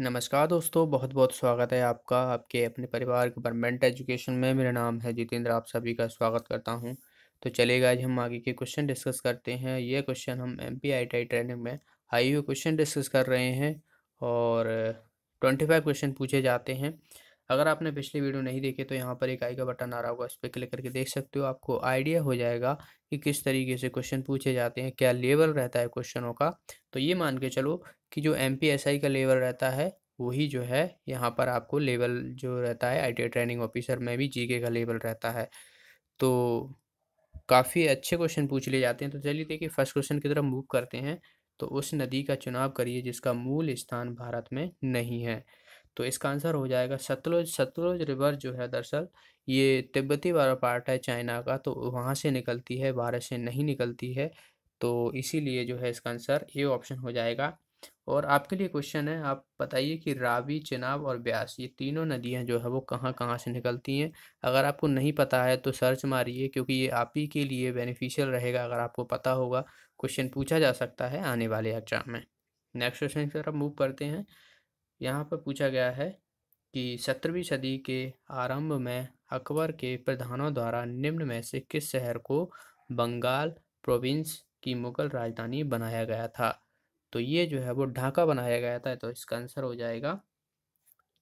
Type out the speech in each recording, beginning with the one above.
नमस्कार दोस्तों बहुत बहुत स्वागत है आपका आपके अपने परिवार गवर्नमेंट एजुकेशन में मेरा नाम है जितेंद्र आप सभी का स्वागत करता हूं तो चलेगा आज हम आगे के क्वेश्चन डिस्कस करते हैं ये क्वेश्चन हम M P I T training में हाईवे क्वेश्चन डिस्कस कर रहे हैं और ट्वेंटी फाइव क्वेश्चन पूछे जाते हैं अगर आपने पिछली वीडियो नहीं देखी तो यहाँ पर एक आई का बटन आ रहा होगा इस पर क्लिक करके देख सकते हो आपको आइडिया हो जाएगा कि किस तरीके से क्वेश्चन पूछे जाते हैं क्या लेवल रहता है क्वेश्चनों का तो ये मान के चलो कि जो एम का लेवल रहता है वही जो है यहाँ पर आपको लेवल जो रहता है आई ट्रेनिंग ऑफिसर में भी जी का लेवल रहता है तो काफ़ी अच्छे क्वेश्चन पूछ लिए जाते हैं तो चलिए देखिए फर्स्ट क्वेश्चन की तरफ मूव करते हैं तो उस नदी का चुनाव करिए जिसका मूल स्थान भारत में नहीं है तो इसका आंसर हो जाएगा सतलुज सतलुज रिवर जो है दरअसल ये तिब्बती वाला पार्ट है चाइना का तो वहाँ से निकलती है भारत से नहीं निकलती है तो इसीलिए जो है इसका आंसर ए ऑप्शन हो जाएगा और आपके लिए क्वेश्चन है आप बताइए कि रावी चिनाब और ब्यास ये तीनों नदियाँ जो है वो कहाँ कहाँ से निकलती हैं अगर आपको नहीं पता है तो सर्च मारिए क्योंकि ये आप ही के लिए बेनिफिशियल रहेगा अगर आपको पता होगा क्वेश्चन पूछा जा सकता है आने वाले एग्जाम में नेक्स्ट क्वेश्चन की तरफ मूव करते हैं यहाँ पर पूछा गया है कि सत्रहवीं सदी के आरंभ में अकबर के प्रधानों द्वारा निम्न में से किस शहर को बंगाल प्रोविंस की मुगल राजधानी बनाया गया था तो ये जो है वो ढाका बनाया गया था तो इसका आंसर हो जाएगा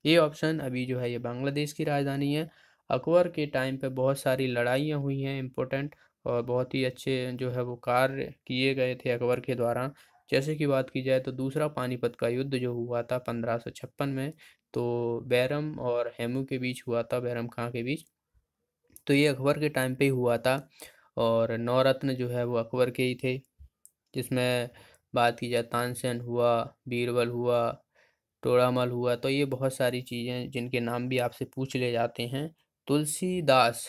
ये ऑप्शन अभी जो है ये बांग्लादेश की राजधानी है अकबर के टाइम पे बहुत सारी लड़ाइयाँ हुई हैं इम्पोर्टेंट और बहुत ही अच्छे जो है वो कार्य किए गए थे अकबर के द्वारा जैसे कि बात की जाए तो दूसरा पानीपत का युद्ध जो हुआ था पंद्रह में तो बैरम और हेमू के बीच हुआ था बैरम खां के बीच तो ये अकबर के टाइम पे ही हुआ था और नौरत्न जो है वो अकबर के ही थे जिसमें बात की जाए तानसेन हुआ बीरबल हुआ टोड़ामल हुआ तो ये बहुत सारी चीज़ें जिनके नाम भी आपसे पूछ ले जाते हैं तुलसीदास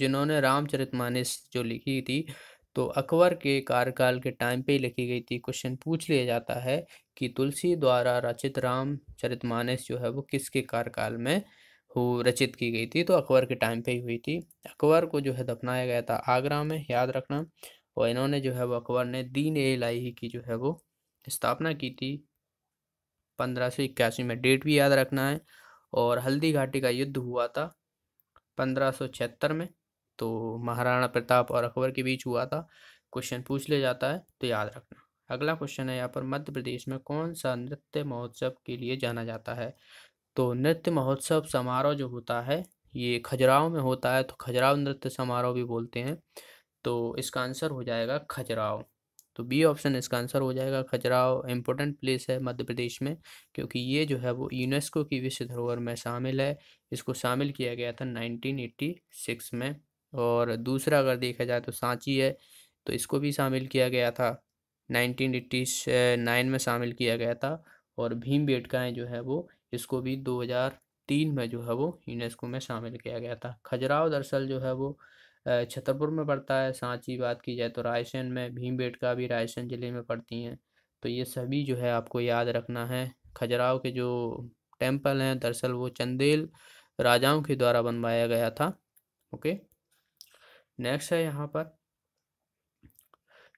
जिन्होंने रामचरितमानस जो लिखी थी तो अकबर के कार्यकाल के टाइम पे ही लिखी गई थी क्वेश्चन पूछ लिया जाता है कि तुलसी द्वारा रचित राम चरित मानस जो है वो किसके कार्यकाल में हो रचित की गई थी तो अकबर के टाइम पे ही हुई थी अकबर को जो है दफनाया गया था आगरा में याद रखना और इन्होंने जो है वो अकबर ने दीन ए लाही की जो है वो स्थापना की थी पंद्रह सौ इक्यासी में डेट भी याद रखना है और हल्दी घाटी का युद्ध हुआ था पंद्रह सौ छिहत्तर में तो महाराणा प्रताप और अकबर के बीच हुआ था क्वेश्चन पूछ ले जाता है तो याद रखना अगला क्वेश्चन है यहाँ पर मध्य प्रदेश में कौन सा नृत्य महोत्सव के लिए जाना जाता है तो नृत्य महोत्सव समारोह जो होता है ये खजुराहो में होता है तो खजुराहो नृत्य समारोह भी बोलते हैं तो इसका आंसर हो जाएगा खजुराहो तो बी ऑप्शन इसका आंसर हो जाएगा खजुराहो इम्पोर्टेंट प्लेस है मध्य प्रदेश में क्योंकि ये जो है वो यूनेस्को की विश्व धरोहर में शामिल है इसको शामिल किया गया था 1986 में और दूसरा अगर देखा जाए तो सांची है तो इसको भी शामिल किया गया था नाइनटीन एट्टी नाइन में शामिल किया गया था और भीम बेटकाएँ जो है वो इसको भी दो हज़ार तीन में जो है वो यूनेस्को में शामिल किया गया था खजराव दरअसल जो है वो छतरपुर में पड़ता है सांची बात की जाए तो रायसेन में भीम बेटका भी रायसेन ज़िले में पड़ती हैं तो ये सभी जो है आपको याद रखना है खजराव के जो टेम्पल हैं दरअसल वो चंदेल राजाओं के द्वारा बनवाया गया था ओके नेक्स्ट है यहाँ पर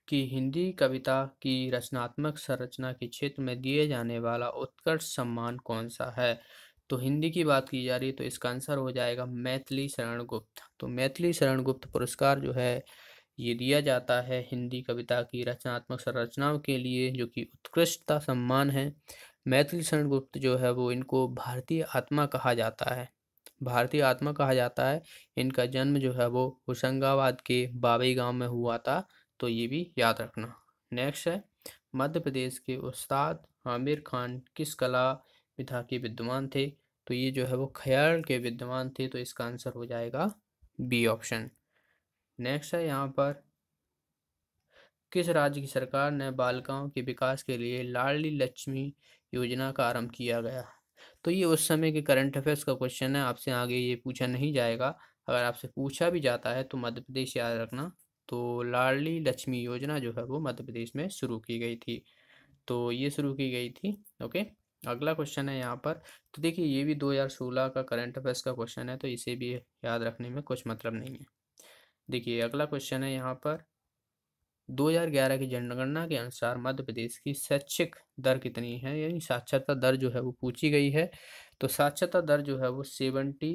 कि हिंदी कविता की रचनात्मक संरचना के क्षेत्र में दिए जाने वाला उत्कर्ष सम्मान कौन सा है तो हिंदी की बात की जा रही है तो इसका आंसर हो जाएगा मैथिली शरण गुप्त तो मैथिली शरण गुप्त पुरस्कार जो है ये दिया जाता है हिंदी कविता की रचनात्मक संरचनाओं के लिए जो कि उत्कृष्टता सम्मान है मैथिली शरण गुप्त जो है वो इनको भारतीय आत्मा कहा जाता है भारतीय आत्मा कहा जाता है इनका जन्म जो है वो होशंगाबाद के बाबई गांव में हुआ था तो ये भी याद रखना नेक्स्ट है मध्य प्रदेश के उस्ताद आमिर खान किस कला विधा के विद्वान थे तो ये जो है वो ख्याल के विद्वान थे तो इसका आंसर हो जाएगा बी ऑप्शन नेक्स्ट है यहाँ पर किस राज्य की सरकार ने बालिकाओं के विकास के लिए लाडली लक्ष्मी योजना का आरंभ किया गया तो ये उस समय के करंट अफेयर्स का क्वेश्चन है आपसे आगे ये पूछा नहीं जाएगा अगर आपसे पूछा भी जाता है तो मध्य प्रदेश याद रखना तो लाडली लक्ष्मी योजना जो है वो मध्य प्रदेश में शुरू की गई थी तो ये शुरू की गई थी ओके अगला क्वेश्चन है यहाँ पर तो देखिए ये भी 2016 का करंट अफेयर्स का क्वेश्चन है तो इसे भी याद रखने में कुछ मतलब नहीं है देखिए अगला क्वेश्चन है यहाँ पर 2011 की जनगणना के अनुसार मध्य प्रदेश की शैक्षिक दर कितनी है यानी साक्षरता दर जो है वो पूछी गई है तो साक्षरता दर जो है वो सेवेंटी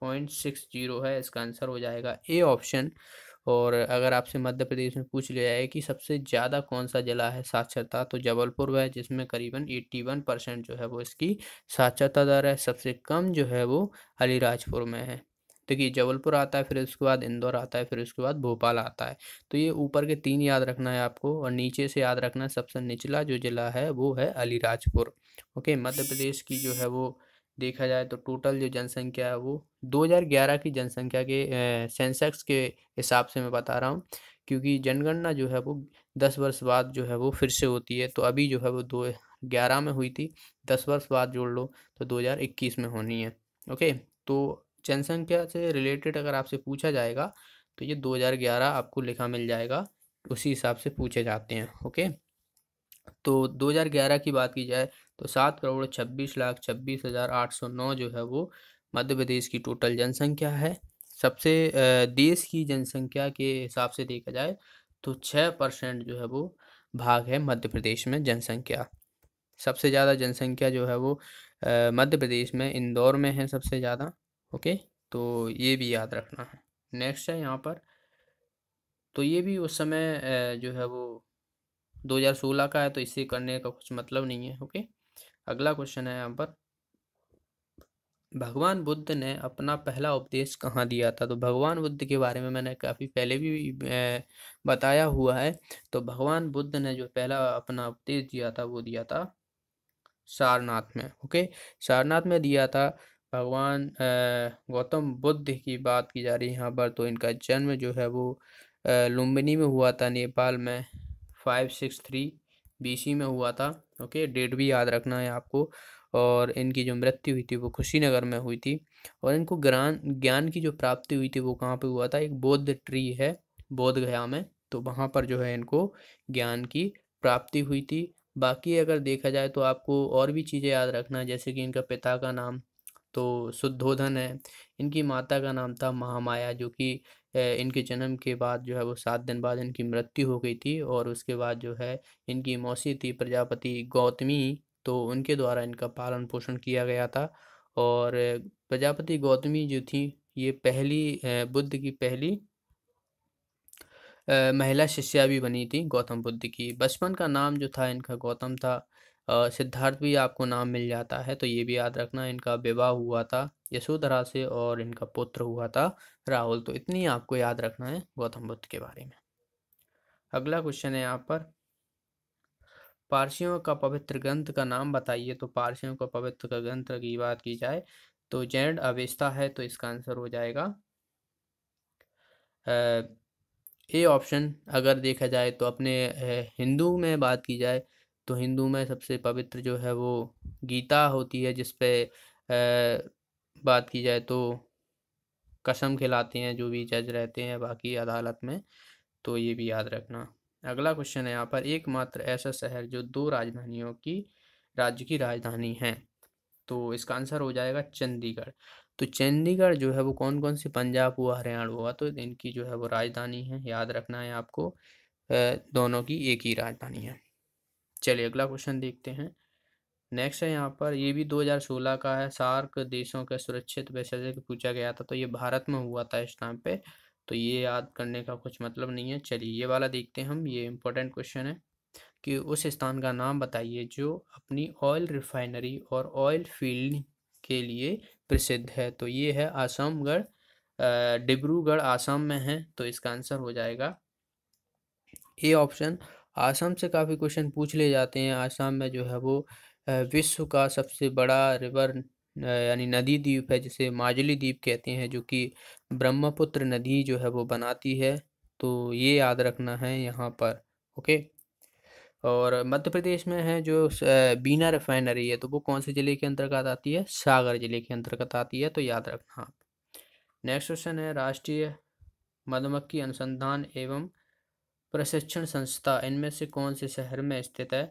पॉइंट सिक्स जीरो है इसका आंसर हो जाएगा ए ऑप्शन और अगर आपसे मध्य प्रदेश में पूछ लिया जाए कि सबसे ज़्यादा कौन सा जिला है साक्षरता तो जबलपुर है जिसमें करीबन एट्टी वन परसेंट जो है वो इसकी साक्षरता दर है सबसे कम जो है वो अलीराजपुर में है देखिए जबलपुर आता है फिर उसके बाद इंदौर आता है फिर उसके बाद भोपाल आता है तो ये ऊपर के तीन याद रखना है आपको और नीचे से याद रखना है सबसे निचला जो ज़िला है वो है अलीराजपुर ओके मध्य प्रदेश की जो है वो देखा जाए तो टोटल जो जनसंख्या है वो 2011 की जनसंख्या के सेंसेक्स के हिसाब से मैं बता रहा हूँ क्योंकि जनगणना जो है वो दस वर्ष बाद जो है वो फिर से होती है तो अभी जो है वो दो ग्यारह में हुई थी दस वर्ष बाद जोड़ लो तो 2021 में होनी है ओके तो जनसंख्या से रिलेटेड अगर आपसे पूछा जाएगा तो ये 2011 आपको लिखा मिल जाएगा उसी हिसाब से पूछे जाते हैं ओके तो 2011 की बात की जाए तो सात करोड़ छब्बीस लाख छब्बीस हज़ार आठ सौ नौ जो है वो मध्य प्रदेश की टोटल जनसंख्या है सबसे देश की जनसंख्या के हिसाब से देखा जाए तो छः परसेंट जो है वो भाग है मध्य प्रदेश में जनसंख्या सबसे ज़्यादा जनसंख्या जो है वो मध्य प्रदेश में इंदौर में है सबसे ज़्यादा ओके तो ये भी याद रखना है नेक्स्ट है यहाँ पर तो ये भी उस समय जो है वो 2016 का है तो इसे करने का कुछ मतलब नहीं है ओके अगला क्वेश्चन है यहाँ पर भगवान बुद्ध ने अपना पहला उपदेश कहाँ दिया था तो भगवान बुद्ध के बारे में मैंने काफ़ी पहले भी बताया हुआ है तो भगवान बुद्ध ने जो पहला अपना उपदेश दिया था वो दिया था सारनाथ में ओके सारनाथ में दिया था भगवान गौतम बुद्ध की बात की जा रही है यहाँ पर तो इनका जन्म जो है वो लुम्बिनी में हुआ था नेपाल में फाइव सिक्स थ्री सी में हुआ था ओके डेट भी याद रखना है आपको और इनकी जो मृत्यु हुई थी वो कुशीनगर में हुई थी और इनको ज्ञान ज्ञान की जो प्राप्ति हुई थी वो कहाँ पे हुआ था एक बौद्ध ट्री है बौद्ध गया में तो वहाँ पर जो है इनको ज्ञान की प्राप्ति हुई थी बाकी अगर देखा जाए तो आपको और भी चीज़ें याद रखना जैसे कि इनका पिता का नाम तो शुद्धोधन है इनकी माता का नाम था महामाया जो कि इनके जन्म के बाद जो है वो सात दिन बाद इनकी मृत्यु हो गई थी और उसके बाद जो है इनकी मौसी थी प्रजापति गौतमी तो उनके द्वारा इनका पालन पोषण किया गया था और प्रजापति गौतमी जो थी ये पहली बुद्ध की पहली महिला शिष्या भी बनी थी गौतम बुद्ध की बचपन का नाम जो था इनका गौतम था सिद्धार्थ भी आपको नाम मिल जाता है तो ये भी याद रखना इनका विवाह हुआ था यशोधरा से और इनका पुत्र हुआ था राहुल तो इतनी आपको याद रखना है गौतम बुद्ध के बारे में अगला क्वेश्चन है यहाँ पर पारसियों का पवित्र ग्रंथ का नाम बताइए तो पारसियों का पवित्र ग्रंथ की बात की जाए तो जैन अवेस्ता है तो इसका आंसर हो जाएगा ए ऑप्शन अगर देखा जाए तो अपने हिंदू में बात की जाए तो हिंदू में सबसे पवित्र जो है वो गीता होती है जिस पे बात की जाए तो कसम खिलाते हैं जो भी जज रहते हैं बाकी अदालत में तो ये भी याद रखना अगला क्वेश्चन है यहाँ पर एकमात्र ऐसा शहर जो दो राजधानियों की राज्य की राजधानी है तो इसका आंसर हो जाएगा चंडीगढ़ तो चंडीगढ़ जो है वो कौन कौन सी पंजाब हुआ हरियाणा हुआ तो इनकी जो है वो राजधानी है याद रखना है आपको दोनों की एक ही राजधानी है चलिए अगला क्वेश्चन देखते हैं नेक्स्ट है यहाँ पर ये भी 2016 का है सार्क देशों के सुरक्षित वैसे पूछा गया था तो ये भारत में हुआ था इस टाइम पे तो ये याद करने का कुछ मतलब नहीं है चलिए ये वाला देखते हैं हम ये इम्पोर्टेंट क्वेश्चन है कि उस स्थान का नाम बताइए जो अपनी ऑयल रिफाइनरी और ऑयल फील्ड के लिए प्रसिद्ध है तो ये है आसामगढ़ डिब्रूगढ़ आसाम में है तो इसका आंसर हो जाएगा ए ऑप्शन आसाम से काफ़ी क्वेश्चन पूछ ले जाते हैं आसाम में जो है वो विश्व का सबसे बड़ा रिवर यानी नदी द्वीप है जिसे माजली द्वीप कहते हैं जो कि ब्रह्मपुत्र नदी जो है वो बनाती है तो ये याद रखना है यहाँ पर ओके और मध्य प्रदेश में है जो बीना रिफाइनरी है तो वो कौन से ज़िले के अंतर्गत आती है सागर ज़िले के अंतर्गत आती है तो याद रखना आप नेक्स्ट क्वेश्चन है राष्ट्रीय मधुमक्खी अनुसंधान एवं प्रशिक्षण संस्था इनमें से कौन से शहर में स्थित है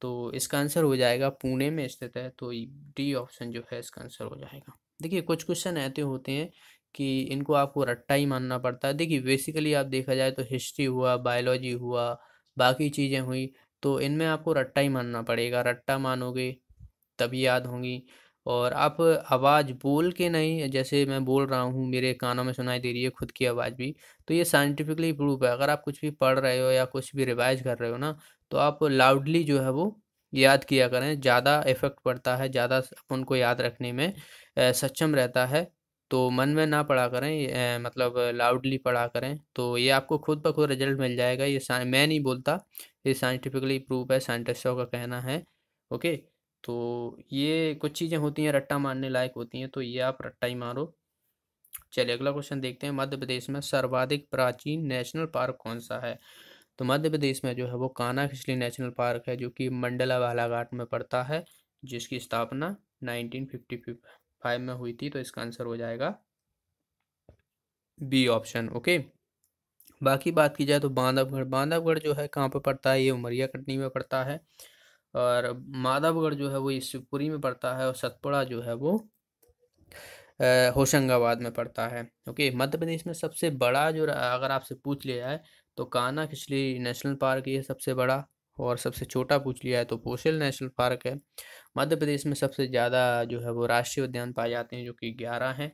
तो इसका आंसर हो जाएगा पुणे में स्थित है तो डी ऑप्शन जो है इसका आंसर हो जाएगा देखिए कुछ क्वेश्चन ऐसे होते हैं कि इनको आपको रट्टा ही मानना पड़ता है देखिए बेसिकली आप देखा जाए तो हिस्ट्री हुआ बायोलॉजी हुआ बाकी चीज़ें हुई तो इनमें आपको रट्टा ही मानना पड़ेगा रट्टा मानोगे तभी याद होंगी और आप आवाज़ बोल के नहीं जैसे मैं बोल रहा हूँ मेरे कानों में सुनाई दे रही है खुद की आवाज़ भी तो ये साइंटिफिकली प्रूफ है अगर आप कुछ भी पढ़ रहे हो या कुछ भी रिवाइज कर रहे हो ना तो आप लाउडली जो है वो याद किया करें ज़्यादा इफ़ेक्ट पड़ता है ज़्यादा अपन को याद रखने में सक्षम रहता है तो मन में ना पढ़ा करें मतलब लाउडली पढ़ा करें तो ये आपको खुद ब खुद रिजल्ट मिल जाएगा ये मैं नहीं बोलता ये साइंटिफिकली प्रूफ है साइंटिस्टों का कहना है ओके तो ये कुछ चीज़ें होती हैं रट्टा मारने लायक होती हैं तो ये आप रट्टा ही मारो चलिए अगला क्वेश्चन देखते हैं मध्य प्रदेश में सर्वाधिक प्राचीन नेशनल पार्क कौन सा है तो मध्य प्रदेश में जो है वो काना खिचली नेशनल पार्क है जो कि मंडला बालाघाट में पड़ता है जिसकी स्थापना 1955 में हुई थी तो इसका आंसर हो जाएगा बी ऑप्शन ओके बाकी बात की जाए तो बांधवगढ़ बांधवगढ़ जो है कहाँ पर पड़ता है ये उमरिया कटनी में पड़ता है और माधवगढ़ जो है वो शिवपुरी में पड़ता है और सतपुड़ा जो है वो होशंगाबाद में पड़ता है ओके मध्य प्रदेश में सबसे बड़ा जो अगर आपसे पूछ लिया जाए तो काना खिचली नेशनल पार्क ये सबसे बड़ा और सबसे छोटा पूछ लिया है तो पोशल नेशनल पार्क है मध्य प्रदेश में सबसे ज़्यादा जो है वो राष्ट्रीय उद्यान पाए जाते हैं जो कि ग्यारह हैं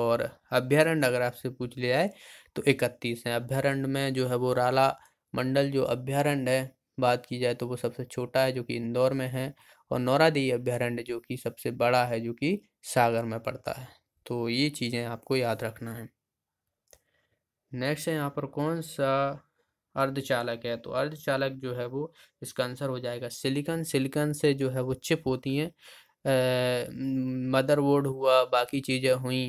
और अभ्यारण्य अगर आपसे पूछ लिया जाए तो इकतीस हैं अभ्यारण्य में जो है वो राला मंडल जो अभ्यारण्य है बात की जाए तो वो सबसे छोटा है जो कि इंदौर में है और नौरादेवी अभ्यारण्य जो कि सबसे बड़ा है जो कि सागर में पड़ता है तो ये चीज़ें आपको याद रखना है नेक्स्ट है यहाँ पर कौन सा अर्धचालक है तो अर्धचालक जो है वो इसका आंसर हो जाएगा सिलिकन सिलिकन से जो है वो चिप होती हैं मदरबोर्ड हुआ बाकी चीज़ें हुई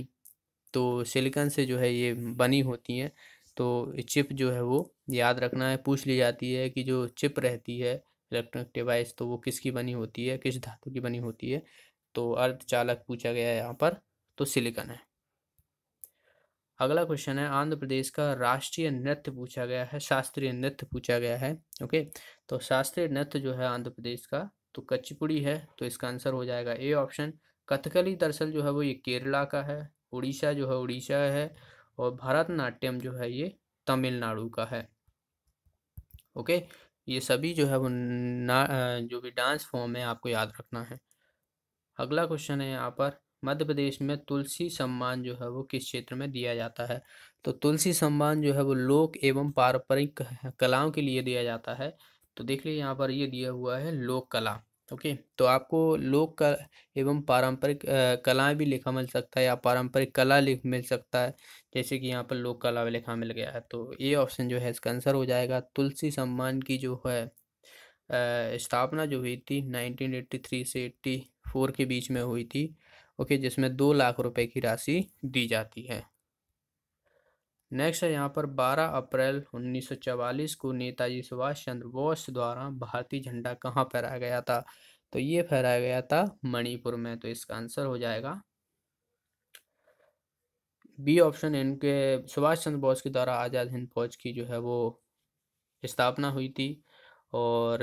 तो सिलिकन से जो है ये बनी होती हैं तो चिप जो है वो याद रखना है पूछ ली जाती है कि जो चिप रहती है इलेक्ट्रॉनिक डिवाइस तो वो किसकी बनी होती है किस धातु की बनी होती है तो अर्धचालक पूछा गया है यहाँ पर तो सिलिकन है अगला क्वेश्चन है आंध्र प्रदेश का राष्ट्रीय नृत्य पूछा गया है शास्त्रीय नृत्य पूछा गया है ओके तो शास्त्रीय नृत्य जो है आंध्र प्रदेश का तो कचिपुड़ी है तो इसका आंसर हो जाएगा ए ऑप्शन कथकली दरअसल जो है वो ये केरला का है उड़ीसा जो है उड़ीसा है और भरतनाट्यम जो है ये तमिलनाडु का है ओके ये सभी जो है वो ना जो भी डांस फॉर्म है आपको याद रखना है अगला क्वेश्चन है यहाँ पर मध्य प्रदेश में तुलसी सम्मान जो है वो किस क्षेत्र में दिया जाता है तो तुलसी सम्मान जो है वो लोक एवं पारंपरिक कलाओं के लिए दिया जाता है तो देख लीजिए यहाँ पर ये दिया हुआ है लोक कला ओके तो आपको लोक का एवं पारंपरिक कलाएं भी लिखा मिल सकता है या पारंपरिक कला लिख मिल सकता है जैसे कि यहाँ पर लोक कला लिखा मिल गया है तो ये ऑप्शन जो है इसका आंसर हो जाएगा तुलसी सम्मान की जो है स्थापना जो हुई थी 1983 से 84 के बीच में हुई थी ओके जिसमें दो लाख रुपए की राशि दी जाती है नेक्स्ट है यहाँ पर 12 अप्रैल 1944 को नेताजी सुभाष चंद्र बोस द्वारा भारतीय झंडा कहाँ फहराया गया था तो ये फहराया गया था मणिपुर में तो इसका आंसर हो जाएगा बी ऑप्शन इनके सुभाष चंद्र बोस के द्वारा आज़ाद हिंद फौज की जो है वो स्थापना हुई थी और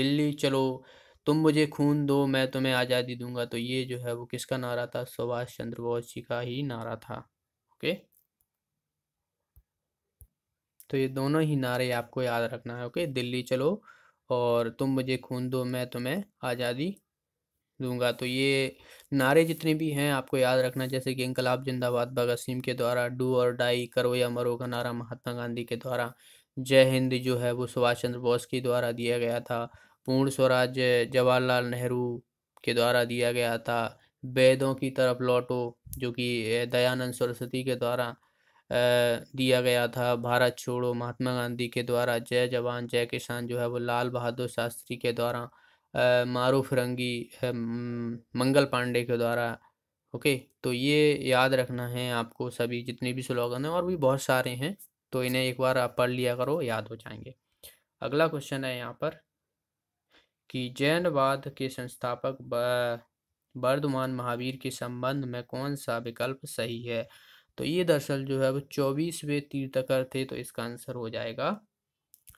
दिल्ली चलो तुम मुझे खून दो मैं तुम्हें आज़ादी दूंगा तो ये जो है वो किसका नारा था सुभाष चंद्र बोस जी का ही नारा था ओके okay? तो ये दोनों ही नारे आपको याद रखना है ओके दिल्ली चलो और तुम मुझे खून दो मैं तुम्हें आज़ादी दूंगा तो ये नारे जितने भी हैं आपको याद रखना जैसे कि इंकलाब जिंदाबाद भगत सिंह के द्वारा डू और डाई करो या मरो का नारा महात्मा गांधी के द्वारा जय हिंद जो है वो सुभाष चंद्र बोस के द्वारा दिया गया था पूर्ण स्वराज जवाहरलाल नेहरू के द्वारा दिया गया था वेदों की तरफ लौटो जो कि दयानंद सरस्वती के द्वारा दिया गया था भारत छोड़ो महात्मा गांधी के द्वारा जय जवान जय किसान जो है वो लाल बहादुर शास्त्री के द्वारा मारू फिरंगी मंगल पांडे के द्वारा ओके तो ये याद रखना है आपको सभी जितने भी स्लोगन हैं और भी बहुत सारे हैं तो इन्हें एक बार आप पढ़ लिया करो याद हो जाएंगे अगला क्वेश्चन है यहाँ पर कि जैनवाद के संस्थापक बर्धमान महावीर के संबंध में कौन सा विकल्प सही है तो ये दरअसल जो है वो चौबीसवें तीर्थकर थे तो इसका आंसर हो जाएगा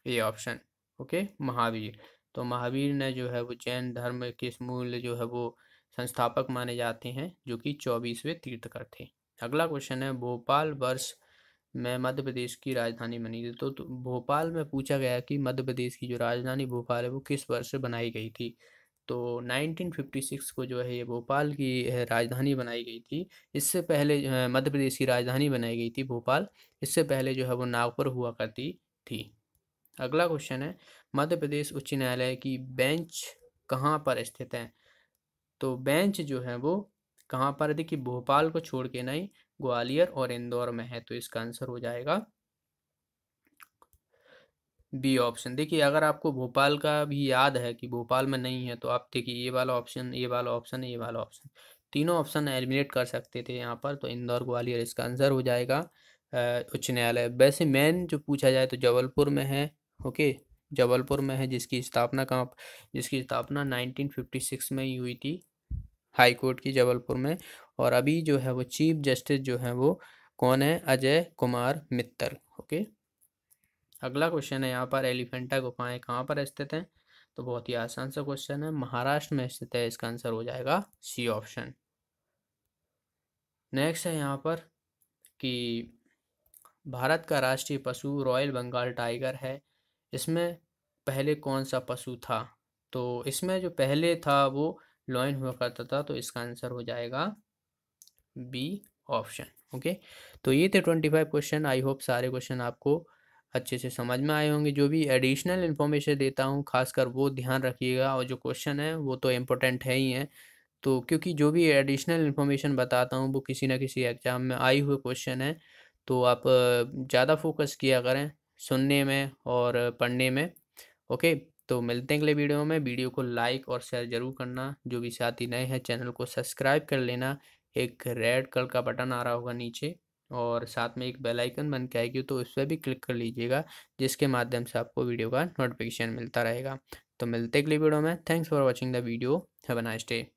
ए ऑप्शन ओके महावीर तो महावीर ने जो है वो जैन धर्म के मूल जो है वो संस्थापक माने जाते हैं जो कि चौबीसवें तीर्थकर थे अगला क्वेश्चन है भोपाल वर्ष में मध्य प्रदेश की राजधानी बनी थी तो, तो भोपाल में पूछा गया कि मध्य प्रदेश की जो राजधानी भोपाल है वो किस वर्ष बनाई गई थी तो 1956 को जो है ये भोपाल की राजधानी बनाई गई थी इससे पहले मध्य प्रदेश की राजधानी बनाई गई थी भोपाल इससे पहले जो है वो नागपुर हुआ करती थी अगला क्वेश्चन है मध्य प्रदेश उच्च न्यायालय की बेंच कहाँ पर स्थित है तो बेंच जो है वो कहाँ पर देखिए भोपाल को छोड़ के नहीं ग्वालियर और इंदौर में है तो इसका आंसर हो जाएगा बी ऑप्शन देखिए अगर आपको भोपाल का भी याद है कि भोपाल में नहीं है तो आप देखिए ये वाला ऑप्शन ये वाला ऑप्शन ये वाला ऑप्शन तीनों ऑप्शन एलिमिनेट कर सकते थे यहाँ पर तो इंदौर ग्वालियर इसका आंसर हो जाएगा उच्च न्यायालय वैसे मेन जो पूछा जाए तो जबलपुर में है ओके जबलपुर में है जिसकी स्थापना कहाँ जिसकी स्थापना 1956 में ही हुई थी हाई कोर्ट की जबलपुर में और अभी जो है वो चीफ जस्टिस जो है वो कौन है अजय कुमार मित्तल ओके अगला क्वेश्चन है यहाँ पर एलिफेंटा गुफाएं कहाँ पर स्थित हैं तो बहुत ही आसान सा क्वेश्चन है महाराष्ट्र में स्थित है इसका आंसर हो जाएगा सी ऑप्शन नेक्स्ट है यहाँ पर कि भारत का राष्ट्रीय पशु रॉयल बंगाल टाइगर है इसमें पहले कौन सा पशु था तो इसमें जो पहले था वो लॉइन हुआ करता था तो इसका आंसर हो जाएगा बी ऑप्शन ओके तो ये थे twenty five question I hope सारे क्वेश्चन आपको अच्छे से समझ में आए होंगे जो भी एडिशनल इन्फॉर्मेशन देता हूँ खासकर वो ध्यान रखिएगा और जो क्वेश्चन है वो तो इम्पोर्टेंट है ही है तो क्योंकि जो भी एडिशनल इन्फॉर्मेशन बताता हूँ वो किसी ना किसी एग्ज़ाम में आए हुए क्वेश्चन है तो आप ज़्यादा फोकस किया करें सुनने में और पढ़ने में ओके तो मिलते हैं अगले वीडियो में वीडियो को लाइक और शेयर ज़रूर करना जो भी साथी नए हैं चैनल को सब्सक्राइब कर लेना एक रेड कलर का बटन आ रहा होगा नीचे और साथ में एक बेल आइकन बन के आएगी तो उस पर भी क्लिक कर लीजिएगा जिसके माध्यम से आपको वीडियो का नोटिफिकेशन मिलता रहेगा तो मिलते अगली वीडियो में thanks for watching the video have a nice day